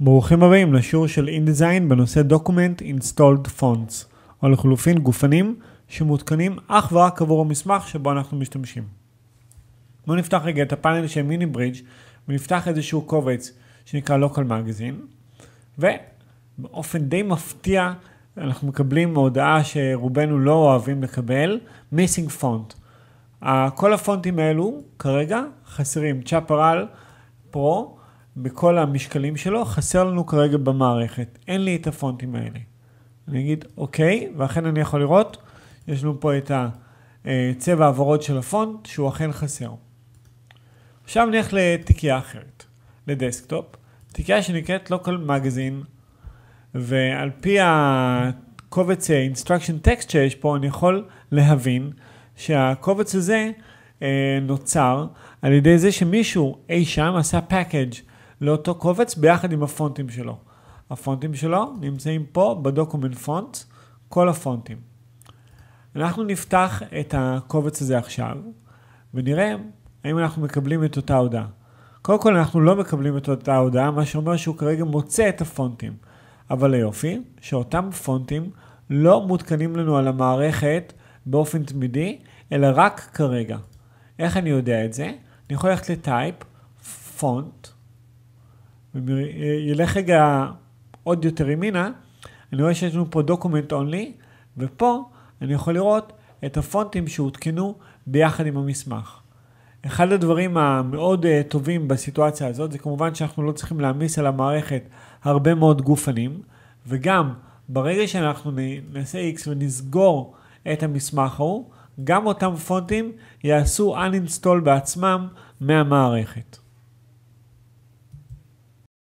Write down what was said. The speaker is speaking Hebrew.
ברוכים הבאים לשיעור של אינדיזיין בנושא Document Installed Fonts, או לחלופין גופנים שמותקנים אך ורק עבור המסמך שבו אנחנו משתמשים. בואו נפתח רגע את הפאנל של מיני ברידג' ונפתח איזשהו קובץ שנקרא Local Magazine, ובאופן די מפתיע אנחנו מקבלים הודעה שרובנו לא אוהבים לקבל, Missing Font. כל הפונטים האלו כרגע חסרים צ'אפרל, פרו, בכל המשקלים שלו, חסר לנו כרגע במערכת. אין לי את הפונטים האלה. אני אגיד אוקיי, ואכן אני יכול לראות, יש לנו פה את הצבע אה, הוורוד של הפונט, שהוא אכן חסר. עכשיו נלך לתיקייה אחרת, לדסקטופ, תיקייה שנקראת Local Magazine, ועל פי הקובץ אה, Instruction Text שיש פה, אני יכול להבין שהקובץ הזה אה, נוצר על ידי זה שמישהו אי שם עשה package לאותו קובץ ביחד עם הפונטים שלו. הפונטים שלו נמצאים פה בדוקומנט פונט, כל הפונטים. אנחנו נפתח את הקובץ הזה עכשיו, ונראה האם אנחנו מקבלים את אותה הודעה. קודם כל אנחנו לא מקבלים את אותה הודעה, מה שאומר שהוא כרגע מוצא את הפונטים. אבל היופי, שאותם פונטים לא מותקנים לנו על המערכת באופן תמידי, אלא רק כרגע. איך אני יודע את זה? אני יכול ללכת לטייפ, פונט, אה, ילך רגע עוד יותר ימינה, אני רואה שיש לנו פה דוקומנט אונלי, ופה אני יכול לראות את הפונטים שהותקנו ביחד עם המסמך. אחד הדברים המאוד uh, טובים בסיטואציה הזאת זה כמובן שאנחנו לא צריכים להעמיס על המערכת הרבה מאוד גופנים, וגם ברגע שאנחנו נעשה X ונסגור את המסמך ההוא, גם אותם פונטים יעשו uninstall בעצמם מהמערכת.